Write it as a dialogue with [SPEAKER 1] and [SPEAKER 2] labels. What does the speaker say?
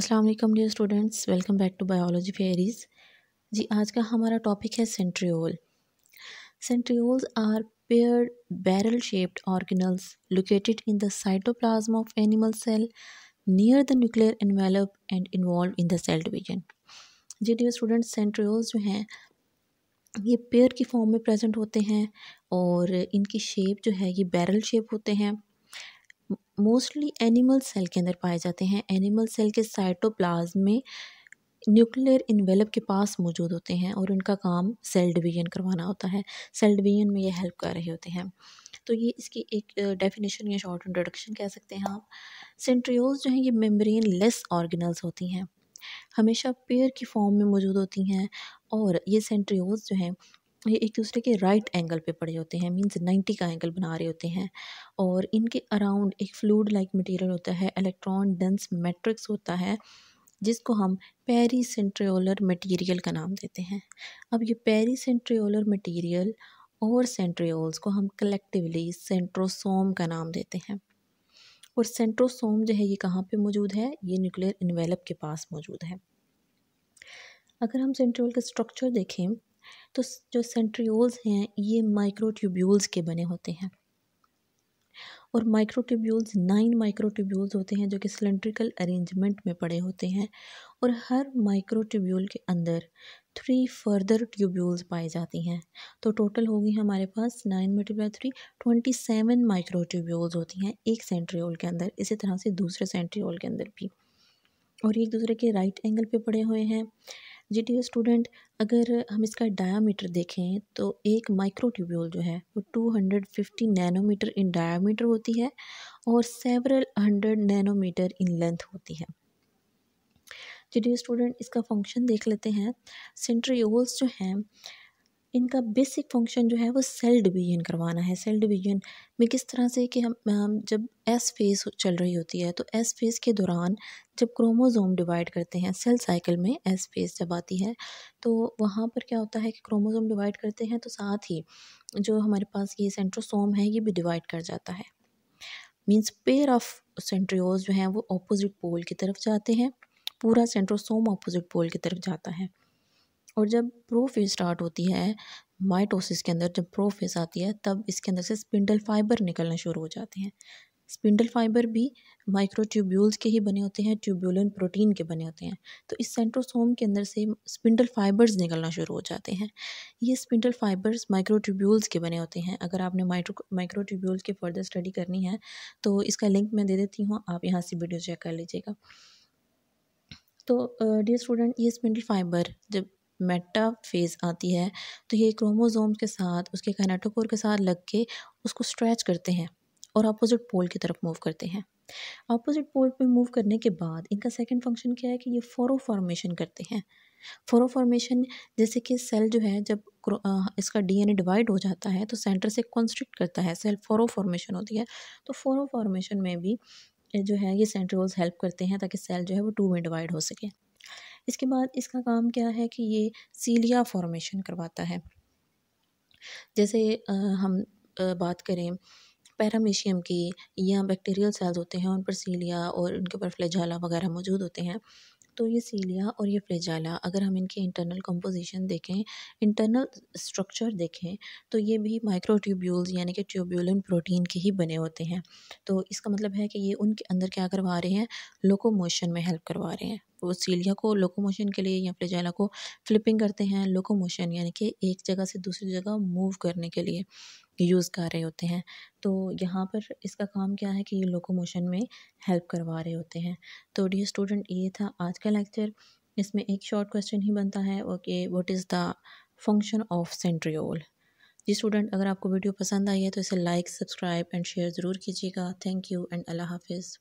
[SPEAKER 1] अस्सलाम वालेकुम dear students welcome back to biology fairies जी आज का हमारा टॉपिक है centriole centrioles are pair barrel shaped organelles located in the cytoplasm of animal cell near the nuclear envelope and involve in the cell division जी dear students centrioles जो हैं ये pair की फॉर्म में प्रेजेंट होते हैं और इनकी शेप जो है ये बैरल शेप होते हैं मोस्टली एनिमल सेल के अंदर पाए जाते हैं एनिमल सेल के साइटोप्लाज्म में न्यूक्लियर इन्वेलप के पास मौजूद होते हैं और उनका काम सेल डिवीजन करवाना होता है सेल डिवीजन में ये हेल्प कर रहे होते हैं तो ये इसकी एक डेफिनेशन या शॉर्ट इंट्रोडक्शन कह सकते हैं आप सेंट्रियोज जो हैं ये मेम्ब्रेन लेस ऑर्गेनल्स होती हैं हमेशा पेयर की फॉर्म में मौजूद होती हैं और ये सेंट्रियोल्स जो हैं ये एक दूसरे के राइट एंगल पे पड़े होते हैं मींस 90 का एंगल बना रहे होते हैं और इनके अराउंड एक फ्लूड लाइक मटेरियल होता है इलेक्ट्रॉन डेंस मैट्रिक्स होता है जिसको हम पेरी सेंट्रियोलर मटीरियल का नाम देते हैं अब ये पेरी सेंट्रियोलर मटीरियल और सेंट्रियोल्स को हम कलेक्टिवली सेंट्रोसोम का नाम देते हैं और सेंट्रोसोम जो है ये कहाँ पे मौजूद है ये न्यूक्लियर इन्वेलप के पास मौजूद है अगर हम सेंट्रियोल का स्ट्रक्चर देखें तो जो सेंट्रियोल्स हैं ये माइक्रोट्यूब्यूल्स के बने होते हैं और माइक्रोट्यूब्यूल्स नाइन माइक्रोट्यूब्यूल्स होते हैं जो कि सिलेंड्रिकल अरेंजमेंट में पड़े होते हैं और हर माइक्रोट्यूब्यूल के अंदर थ्री फर्दर ट्यूब्यूल्स पाई जाती हैं तो टोटल होगी हमारे पास nine multiply three twenty seven microtubules होती हैं एक सेंट्रियोल के अंदर इसी तरह से दूसरे सेंट्रियोल के अंदर भी और एक दूसरे के राइट एंगल पर पड़े हुए हैं जी डी स्टूडेंट अगर हम इसका डायामीटर देखें तो एक ट्यूब्यूल जो है वो 250 नैनोमीटर इन डायामीटर होती है और several hundred nanometer in length होती है जी डी स्टूडेंट इसका फंक्शन देख लेते हैं सेंट्रियोल्स जो हैं इनका बेसिक फंक्शन जो है वो सेल डिवीजन करवाना है सेल डिवीजन में किस तरह से कि हम, हम जब एस फेज चल रही होती है तो एस फेज के दौरान जब क्रोमोज़ोम डिवाइड करते हैं सेल साइकिल में एस फेज जब आती है तो वहाँ पर क्या होता है कि क्रोमोज़ोम डिवाइड करते हैं तो साथ ही जो हमारे पास ये सेंट्रोसोम है ये भी डिवाइड कर जाता है मीन्स पेयर ऑफ सेंट्रियोज जो हैं वो अपोजिट पोल की तरफ जाते हैं पूरा सेंट्रोसोम अपोजिट पोल की तरफ जाता है और जब प्रोफेज स्टार्ट होती है माइटोसिस के अंदर जब प्रोफेज आती है तब इसके अंदर से स्पिंडल फाइबर निकलना शुरू हो जाते हैं स्पिंडल फाइबर भी माइक्रोट्यूब्यूल्स के ही बने होते हैं ट्यूब्यूलिन प्रोटीन के बने होते हैं तो इस सेंट्रोसोम के अंदर से स्पिंडल फाइबर्स निकलना शुरू हो जाते हैं ये स्पिंडल फाइबर्स माइक्रोट्यूब्यूल्स के बने होते हैं अगर आपने माइक्रो माइक्रोट्यूब्यूल्स की फर्दर स्टडी करनी है तो इसका लिंक मैं दे देती हूँ आप यहाँ से वीडियो चेक कर लीजिएगा तो डियर स्टूडेंट ये स्पिंडल फाइबर जब मेटा फेज आती है तो ये क्रोमोज़ोम के साथ उसके कैनेटोकोर के साथ लग के उसको स्ट्रेच करते हैं और अपोज़िट पोल की तरफ मूव करते हैं अपोज़िट पोल पे मूव करने के बाद इनका सेकंड फंक्शन क्या है कि ये फोरो फॉर्मेशन करते हैं फोरो फॉर्मेशन जैसे कि सेल जो है जब इसका डीएनए डिवाइड हो जाता है तो सेंटर से कॉन्स्ट्रिक्ट करता है सेल फोरो फॉर्मेशन होती है तो फोरो फॉर्मेशन में भी जो है ये सेंट्रोल्स हेल्प करते हैं ताकि सेल जो है वो टू में डिवाइड हो सके इसके बाद इसका काम क्या है कि ये सीलिया फॉर्मेशन करवाता है जैसे हम बात करें पैरामीशियम की या बैक्टीरियल सेल्स होते हैं उन पर सीलिया और उनके ऊपर फ्लेजाला वगैरह मौजूद होते हैं तो ये सीलिया और ये फ्लेजाला अगर हम इनके इंटरनल कंपोजिशन देखें इंटरनल स्ट्रक्चर देखें तो ये भी माइक्रोट्यूब्यूल्स यानी कि ट्यूब्यूलन प्रोटीन के ही बने होते हैं तो इसका मतलब है कि ये उनके अंदर क्या करवा रहे हैं लोकोमोशन में हेल्प करवा रहे हैं वो सीलिया को लोकोमोशन के लिए या जैला को फ्लिपिंग करते हैं लोकोमोशन यानी कि एक जगह से दूसरी जगह मूव करने के लिए यूज़ कर रहे होते हैं तो यहाँ पर इसका काम क्या है कि ये लोकोमोशन में हेल्प करवा रहे होते हैं तो डी स्टूडेंट ये था आज का लेक्चर इसमें एक शॉर्ट क्वेश्चन ही बनता है okay what is the function of centriole जी स्टूडेंट अगर आपको वीडियो पसंद आई है तो इसे लाइक सब्सक्राइब एंड शेयर ज़रूर कीजिएगा थैंक यू एंड अल्लाह हाफिज़